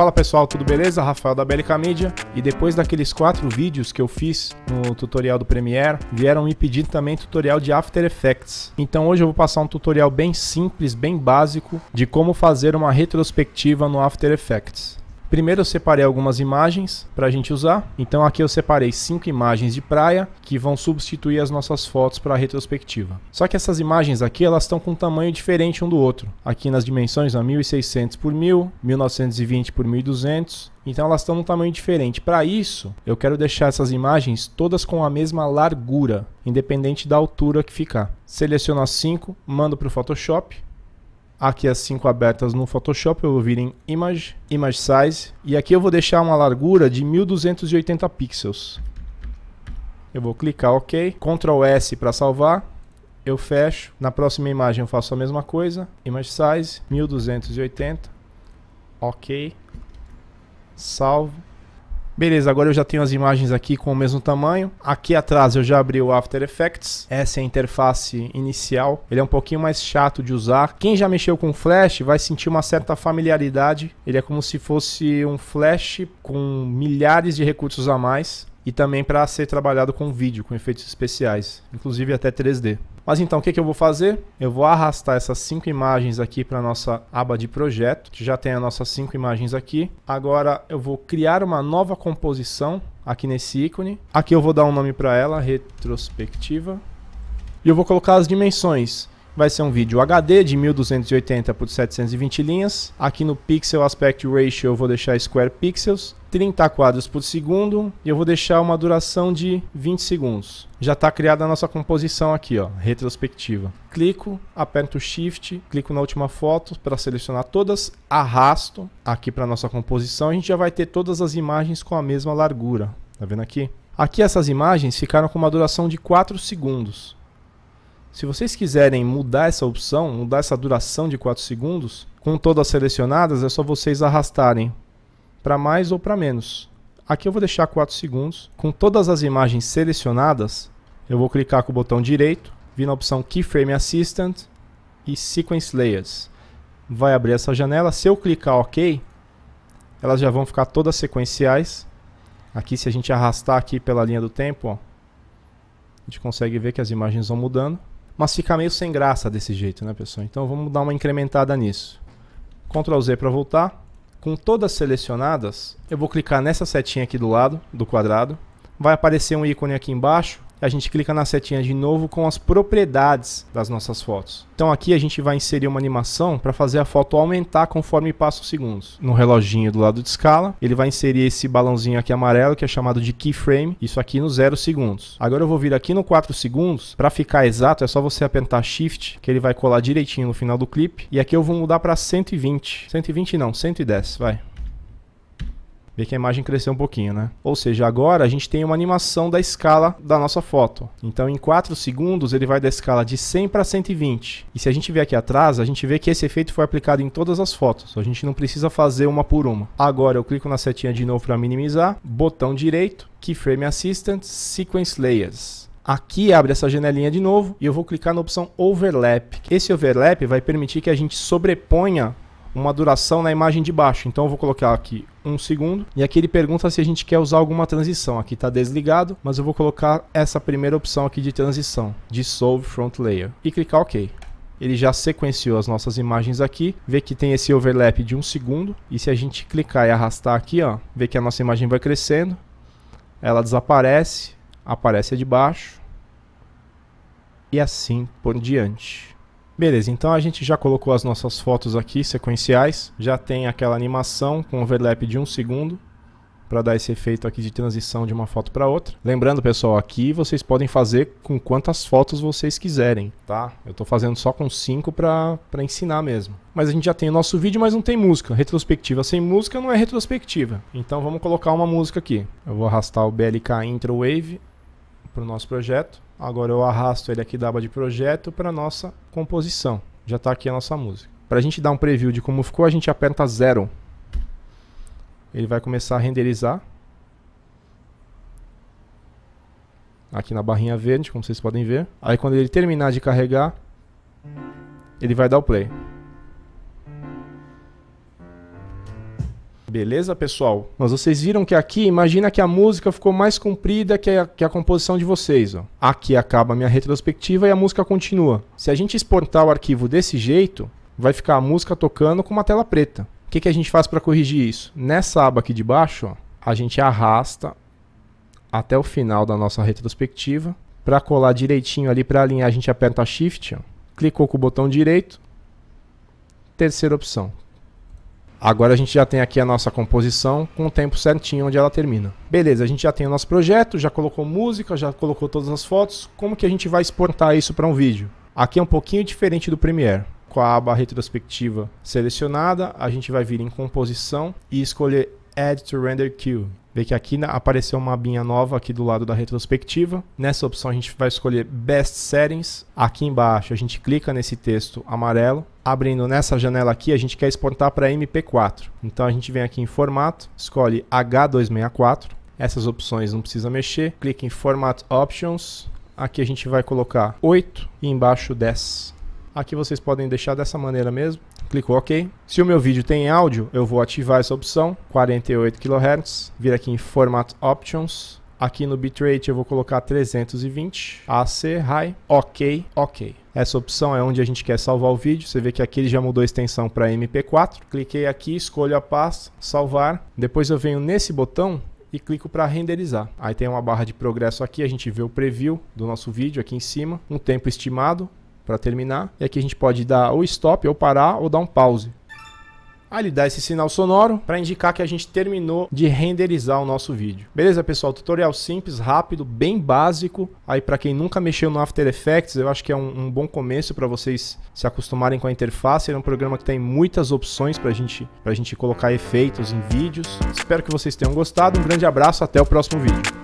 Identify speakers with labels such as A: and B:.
A: Fala pessoal, tudo beleza? Rafael da Bélica Media. E depois daqueles quatro vídeos que eu fiz no tutorial do Premiere, vieram me pedir também tutorial de After Effects. Então hoje eu vou passar um tutorial bem simples, bem básico, de como fazer uma retrospectiva no After Effects. Primeiro eu separei algumas imagens para a gente usar. Então aqui eu separei cinco imagens de praia que vão substituir as nossas fotos para a retrospectiva. Só que essas imagens aqui elas estão com um tamanho diferente um do outro. Aqui nas dimensões a 1600 por 1000, 1920 por 1200 então elas estão num tamanho diferente. Para isso, eu quero deixar essas imagens todas com a mesma largura, independente da altura que ficar. Seleciono as 5, mando para o Photoshop aqui as cinco abertas no Photoshop, eu vou vir em Image, Image Size, e aqui eu vou deixar uma largura de 1280 pixels. Eu vou clicar OK, Ctrl S para salvar, eu fecho. Na próxima imagem eu faço a mesma coisa, Image Size, 1280, OK, salvo. Beleza, agora eu já tenho as imagens aqui com o mesmo tamanho. Aqui atrás eu já abri o After Effects. Essa é a interface inicial. Ele é um pouquinho mais chato de usar. Quem já mexeu com Flash vai sentir uma certa familiaridade. Ele é como se fosse um Flash com milhares de recursos a mais e também para ser trabalhado com vídeo, com efeitos especiais, inclusive até 3D. Mas então, o que, que eu vou fazer? Eu vou arrastar essas cinco imagens aqui para a nossa aba de projeto. Já tem as nossas cinco imagens aqui. Agora eu vou criar uma nova composição aqui nesse ícone. Aqui eu vou dar um nome para ela, retrospectiva. E eu vou colocar as dimensões. Vai ser um vídeo HD de 1280 por 720 linhas. Aqui no Pixel Aspect Ratio eu vou deixar Square Pixels, 30 quadros por segundo e eu vou deixar uma duração de 20 segundos. Já está criada a nossa composição aqui, ó, retrospectiva. Clico, aperto Shift, clico na última foto para selecionar todas, arrasto aqui para nossa composição. A gente já vai ter todas as imagens com a mesma largura. Tá vendo aqui? Aqui essas imagens ficaram com uma duração de 4 segundos. Se vocês quiserem mudar essa opção, mudar essa duração de 4 segundos, com todas selecionadas, é só vocês arrastarem para mais ou para menos. Aqui eu vou deixar 4 segundos. Com todas as imagens selecionadas, eu vou clicar com o botão direito, vir na opção Keyframe Assistant e Sequence Layers. Vai abrir essa janela. Se eu clicar OK, elas já vão ficar todas sequenciais. Aqui, se a gente arrastar aqui pela linha do tempo, ó, a gente consegue ver que as imagens vão mudando mas fica meio sem graça desse jeito, né, pessoal? Então vamos dar uma incrementada nisso. Ctrl Z para voltar. Com todas selecionadas, eu vou clicar nessa setinha aqui do lado do quadrado. Vai aparecer um ícone aqui embaixo a gente clica na setinha de novo com as propriedades das nossas fotos. Então aqui a gente vai inserir uma animação para fazer a foto aumentar conforme passa os segundos. No reloginho do lado de escala, ele vai inserir esse balãozinho aqui amarelo que é chamado de keyframe, isso aqui no 0 segundos. Agora eu vou vir aqui no 4 segundos, para ficar exato é só você apertar shift que ele vai colar direitinho no final do clipe e aqui eu vou mudar para 120. 120 não, 110, vai. Vê que a imagem cresceu um pouquinho, né? Ou seja, agora a gente tem uma animação da escala da nossa foto. Então, em 4 segundos, ele vai da escala de 100 para 120. E se a gente ver aqui atrás, a gente vê que esse efeito foi aplicado em todas as fotos. A gente não precisa fazer uma por uma. Agora, eu clico na setinha de novo para minimizar. Botão direito, Keyframe Assistant, Sequence Layers. Aqui abre essa janelinha de novo e eu vou clicar na opção Overlap. Esse Overlap vai permitir que a gente sobreponha uma duração na imagem de baixo. Então eu vou colocar aqui um segundo. E aqui ele pergunta se a gente quer usar alguma transição. Aqui está desligado, mas eu vou colocar essa primeira opção aqui de transição, Dissolve Front Layer, e clicar OK. Ele já sequenciou as nossas imagens aqui, vê que tem esse overlap de um segundo, e se a gente clicar e arrastar aqui, ó, vê que a nossa imagem vai crescendo, ela desaparece, aparece a de baixo, e assim por diante. Beleza, então a gente já colocou as nossas fotos aqui sequenciais, já tem aquela animação com overlap de um segundo para dar esse efeito aqui de transição de uma foto para outra. Lembrando, pessoal, aqui vocês podem fazer com quantas fotos vocês quiserem, tá? Eu estou fazendo só com cinco para ensinar mesmo. Mas a gente já tem o nosso vídeo, mas não tem música. Retrospectiva sem música não é retrospectiva. Então vamos colocar uma música aqui. Eu vou arrastar o BLK Intro Wave para o nosso projeto. Agora eu arrasto ele aqui da aba de projeto para nossa composição. Já está aqui a nossa música. Para a gente dar um preview de como ficou, a gente aperta zero. Ele vai começar a renderizar. Aqui na barrinha verde, como vocês podem ver. Aí quando ele terminar de carregar, ele vai dar o play. Beleza, pessoal? Mas vocês viram que aqui, imagina que a música ficou mais comprida que a, que a composição de vocês. Ó. Aqui acaba a minha retrospectiva e a música continua. Se a gente exportar o arquivo desse jeito, vai ficar a música tocando com uma tela preta. O que, que a gente faz para corrigir isso? Nessa aba aqui de baixo, ó, a gente arrasta até o final da nossa retrospectiva. Para colar direitinho ali, para alinhar, a gente aperta Shift, ó. clicou com o botão direito, terceira opção, Agora a gente já tem aqui a nossa composição com o tempo certinho onde ela termina. Beleza, a gente já tem o nosso projeto, já colocou música, já colocou todas as fotos. Como que a gente vai exportar isso para um vídeo? Aqui é um pouquinho diferente do Premiere. Com a aba retrospectiva selecionada, a gente vai vir em composição e escolher Add to Render Queue. Vê que aqui apareceu uma abinha nova aqui do lado da retrospectiva. Nessa opção a gente vai escolher Best Settings. Aqui embaixo a gente clica nesse texto amarelo. Abrindo nessa janela aqui, a gente quer exportar para MP4. Então a gente vem aqui em Formato, escolhe H264. Essas opções não precisa mexer. Clica em Format Options. Aqui a gente vai colocar 8 e embaixo 10. Aqui vocês podem deixar dessa maneira mesmo clico OK. Se o meu vídeo tem áudio, eu vou ativar essa opção, 48 kHz, vir aqui em Format Options, aqui no bitrate eu vou colocar 320, AC, High, OK, OK. Essa opção é onde a gente quer salvar o vídeo. Você vê que aqui ele já mudou a extensão para MP4. Cliquei aqui, escolho a pasta, salvar. Depois eu venho nesse botão e clico para renderizar. Aí tem uma barra de progresso aqui, a gente vê o preview do nosso vídeo aqui em cima, um tempo estimado, para terminar. E aqui a gente pode dar ou stop, ou parar, ou dar um pause. Aí ele dá esse sinal sonoro para indicar que a gente terminou de renderizar o nosso vídeo. Beleza, pessoal? Tutorial simples, rápido, bem básico. Aí para quem nunca mexeu no After Effects, eu acho que é um, um bom começo para vocês se acostumarem com a interface. Ele é um programa que tem muitas opções para gente, a gente colocar efeitos em vídeos. Espero que vocês tenham gostado. Um grande abraço, até o próximo vídeo.